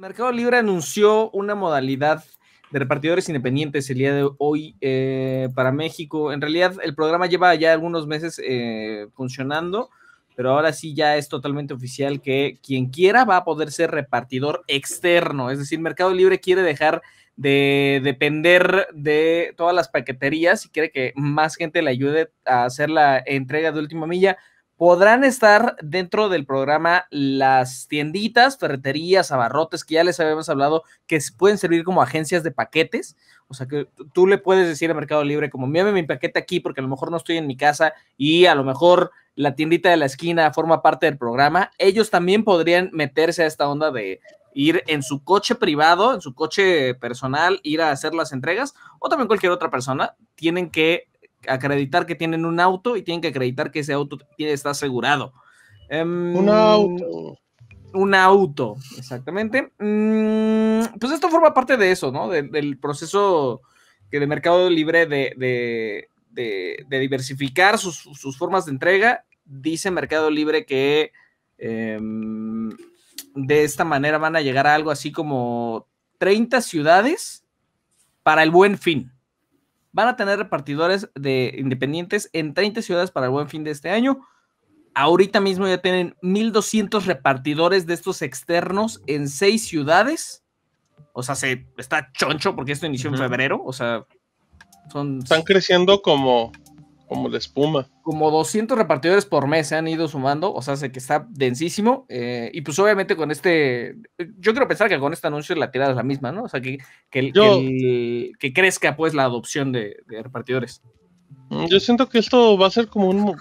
Mercado Libre anunció una modalidad de repartidores independientes el día de hoy eh, para México. En realidad, el programa lleva ya algunos meses eh, funcionando, pero ahora sí ya es totalmente oficial que quien quiera va a poder ser repartidor externo. Es decir, Mercado Libre quiere dejar de depender de todas las paqueterías y quiere que más gente le ayude a hacer la entrega de última milla podrán estar dentro del programa las tienditas, ferreterías, abarrotes, que ya les habíamos hablado, que pueden servir como agencias de paquetes. O sea, que tú le puedes decir a Mercado Libre, como, mírame mi paquete aquí, porque a lo mejor no estoy en mi casa y a lo mejor la tiendita de la esquina forma parte del programa. Ellos también podrían meterse a esta onda de ir en su coche privado, en su coche personal, ir a hacer las entregas, o también cualquier otra persona, tienen que acreditar que tienen un auto y tienen que acreditar que ese auto está asegurado. Em, un auto. Un auto, exactamente. Mm, pues esto forma parte de eso, ¿no? del proceso que de mercado libre de, diversificar sus, formas de entrega. Dice Mercado Libre que em, de esta manera van a llegar a algo así como 30 ciudades para el buen fin van a tener repartidores de independientes en 30 ciudades para el buen fin de este año. Ahorita mismo ya tienen 1.200 repartidores de estos externos en 6 ciudades. O sea, se está choncho porque esto inició en febrero. O sea, son... Están creciendo como, como la espuma. Como 200 repartidores por mes se han ido sumando, o sea, sé que está densísimo. Eh, y pues obviamente con este, yo quiero pensar que con este anuncio la tirada es la misma, ¿no? O sea, que, crezca pues la adopción de, repartidores. Mm, yo siento que esto va a ser como un,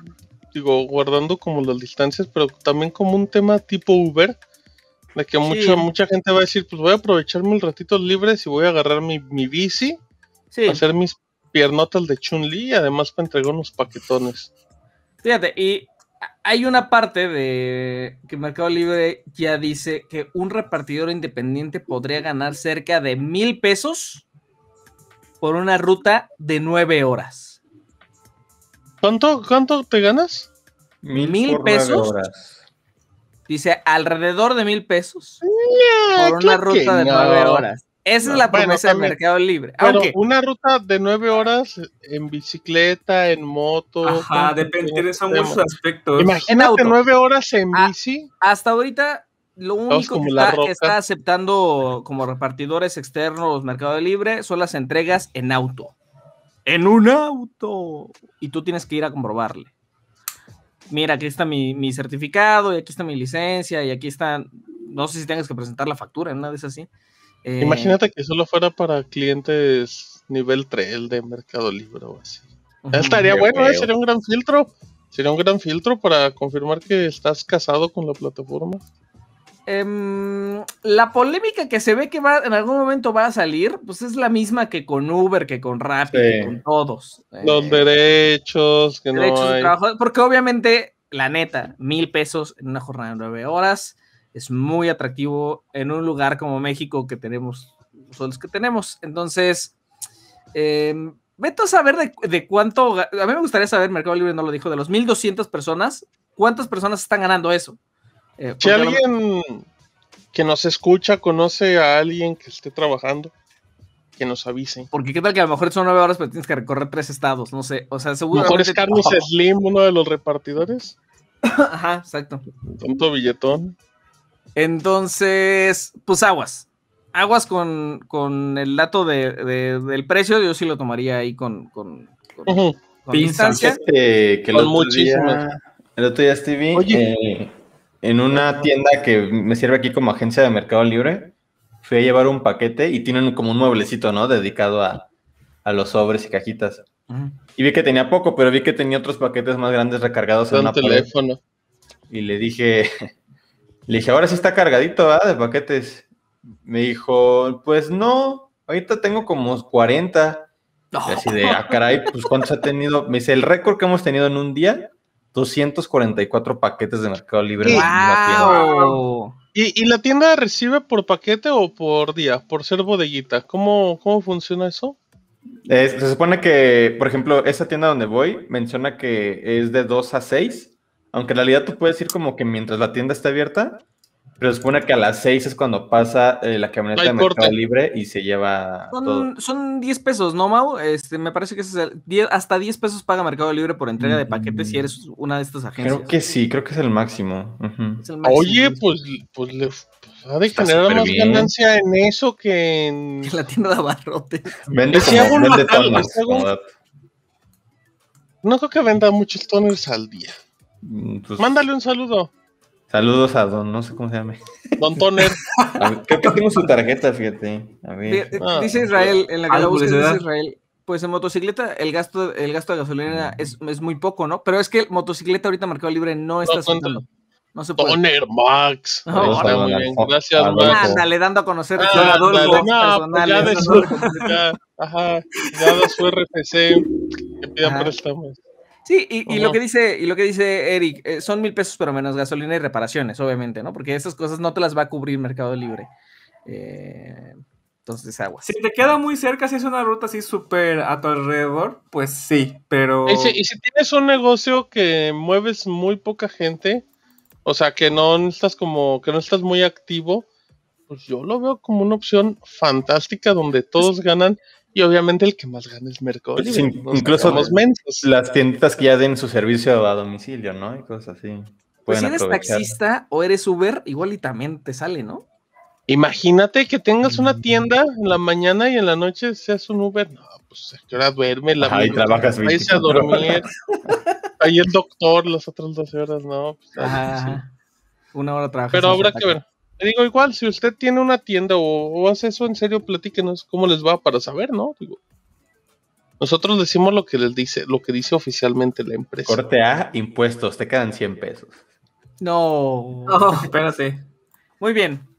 digo, guardando como las distancias, pero también como un tema tipo Uber, de que mucha, mucha gente va a decir, pues voy a aprovecharme el ratito libre y voy a agarrar mi, mi bici, sí. hacer mis piernotas de Chun-Li y además me entregó unos paquetones. Fíjate, y hay una parte de que Mercado Libre ya dice que un repartidor independiente podría ganar cerca de mil pesos por una ruta de nueve horas. ¿Cuánto, cuánto te ganas? Mil, pesos. Dice alrededor de mil pesos por una ruta de nueve horas. Esa es la promesa del mercado libre. una ruta de nueve horas en bicicleta, en moto. Ajá, depende, de esos aspectos. Imagínate nueve horas en ah, bici. Hasta ahorita, lo único que está, aceptando como repartidores externos Mercado Libre son las entregas en auto. En un auto. Y tú tienes que ir a comprobarle. Mira, aquí está mi, certificado, y aquí está mi licencia, y aquí está. No sé si tengas que presentar la factura, nada de es así. Eh, Imagínate que solo fuera para clientes nivel 3 de Mercado Libre o así. Estaría bueno, ¿eh? sería un gran filtro. Sería un gran filtro para confirmar que estás casado con la plataforma. Em, la polémica que se ve que va en algún momento va a salir, pues es la misma que con Uber, que con Rappi, que con todos. Eh, Los derechos, que no hay. De trabajo, porque obviamente, la neta, mil pesos en una jornada de nueve horas es muy atractivo en un lugar como México que tenemos, son los que tenemos. Entonces, em, Vete a saber de, cuánto. A mí me gustaría saber, Mercado Libre no lo dijo, de los 1.200 personas, ¿cuántas personas están ganando eso? Eh, si alguien que nos escucha conoce a alguien que esté trabajando, que nos avise. Porque qué tal que a lo mejor son nueve horas, pero tienes que recorrer tres estados, no sé. O sea, seguro. mejor es uno de los repartidores. Ajá, exacto. Tonto billetón. Entonces, pues aguas. Aguas con, el dato del precio, yo sí lo tomaría ahí con, con, con, que el otro día, Stevie, eh, en una tienda que me sirve aquí como agencia de Mercado Libre, fui a llevar un paquete y tienen como un mueblecito, ¿no? Dedicado a, los sobres y cajitas. Y vi que tenía poco, pero vi que tenía otros paquetes más grandes recargados en un teléfono. Y le dije, le dije, ahora sí está cargadito, ¿verdad? De paquetes. Me dijo, pues no, ahorita tengo como 40. así de, ah, caray, pues ¿cuántos ha tenido? Me dice, el récord que hemos tenido en un día, 244 paquetes de Mercado Libre. ¡Wow! ¿Y, la tienda recibe por paquete o por día? Por ser bodeguita. ¿Cómo, cómo funciona eso? se supone que, por ejemplo, esa tienda donde voy menciona que es de 2 a 6 aunque en realidad tú puedes ir como que mientras la tienda está abierta, pero supone que a las 6 es cuando pasa eh, la camioneta de Mercado Libre y se lleva. Son, todo. 10 pesos, ¿no, Mau? Este, me parece que es hasta 10 pesos paga Mercado Libre por entrega de paquetes si mm. eres una de estas agencias. Creo que sí, creo que es el máximo. Oye, pues, pues, le, pues, ha de generar más ganancia en eso que en... la tienda de abarrotes. Vende, como, No creo que venda muchos toners al día. Mm, pues, Mándale un saludo. Saludos a don, no sé cómo se llama. Don Toner. creo que tengo su tarjeta, fíjate. Ah. dice Israel, en la que ah, dice Israel, pues en motocicleta el gasto, el gasto de gasolina es, es muy poco, ¿no? Pero es que motocicleta ahorita mercado libre no está no, no se Toner Max. No, Gracias, Max. dando a conocer ah, pues Ya de su, ya su RFC que pida préstamos. Sí, y, lo que dice, y lo que dice Eric, eh, son mil pesos pero menos gasolina y reparaciones, obviamente, ¿no? Porque esas cosas no te las va a cubrir Mercado Libre. Eh, entonces, agua. Si te queda muy cerca, si es una ruta así súper a tu alrededor, pues sí, pero... Y si, y si, tienes un negocio que mueves muy poca gente, o sea, que no estás como, que no estás muy activo, pues yo lo veo como una opción fantástica donde todos ganan y obviamente el que más gana es Mercado incluso los mensos. las tienditas que ya den su servicio a domicilio, ¿no? Y cosas así. Pues si eres taxista o eres Uber, igual y también te sale, ¿no? Imagínate que tengas una mm. tienda en la mañana y en la noche seas un Uber. No, pues a qué hora duerme la Ahí trabajas a dormir. Ahí el doctor las otras 12 horas, no. Pues, una hora trabajas. Pero habrá que ver. Le digo, igual, si usted tiene una tienda o, hace eso en serio, platíquenos cómo les va para saber, ¿no? Digo, nosotros decimos lo que les dice, lo que dice oficialmente la empresa. Corte A, impuestos, te quedan 100 pesos. No. No, oh, espérate. Muy bien.